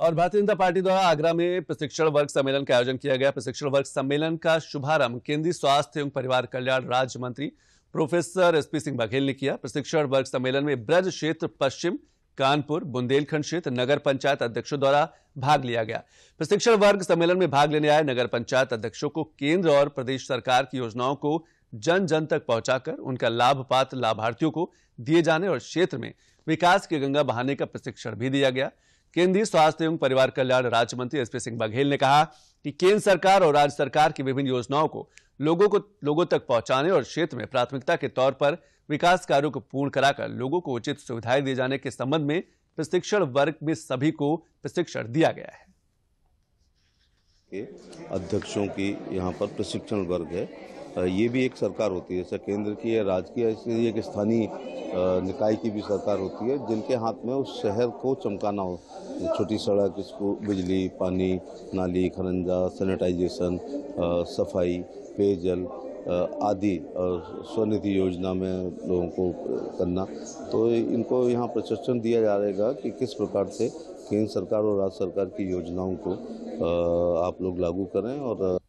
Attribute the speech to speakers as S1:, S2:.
S1: और भारतीय जनता पार्टी द्वारा आगरा में प्रशिक्षण वर्ग सम्मेलन का आयोजन किया गया प्रशिक्षण वर्ग सम्मेलन का शुभारंभ केंद्रीय स्वास्थ्य एवं परिवार कल्याण राज्य मंत्री प्रोफेसर एसपी सिंह बघेल ने किया प्रशिक्षण वर्ग सम्मेलन में ब्रज क्षेत्र पश्चिम कानपुर बुंदेलखंड क्षेत्र नगर पंचायत अध्यक्षों द्वारा भाग लिया गया प्रशिक्षण वर्ग सम्मेलन में भाग लेने आए नगर पंचायत अध्यक्षों को केंद्र और प्रदेश सरकार की योजनाओं को जन जन तक पहुंचाकर उनका लाभ पात्र लाभार्थियों को दिए जाने और क्षेत्र में विकास की गंगा बहाने का प्रशिक्षण भी दिया गया केंद्रीय स्वास्थ्य एवं परिवार कल्याण राज्य मंत्री एसपी सिंह बघेल ने कहा कि केंद्र सरकार और राज्य सरकार की विभिन्न योजनाओं को लोगों को लोगों तक पहुंचाने और क्षेत्र में प्राथमिकता के तौर पर विकास कार्यों को पूर्ण कराकर लोगों को उचित सुविधाएं दिए जाने के संबंध में प्रशिक्षण वर्ग में सभी को प्रशिक्षण दिया गया है
S2: अध्यक्षों की यहाँ पर प्रशिक्षण वर्ग है ये भी एक सरकार होती है जैसे केंद्र की है राज्य की है एक स्थानीय निकाय की भी सरकार होती है जिनके हाथ में उस शहर को चमकाना हो छोटी सड़क इसको बिजली पानी नाली खरंजा सैनिटाइजेशन सफाई पेयजल आदि और स्वनिधि योजना में लोगों को करना तो इनको यहाँ प्रशिक्षण दिया जाएगा कि किस प्रकार से केंद्र सरकार और राज्य सरकार की योजनाओं को आप लोग लागू करें और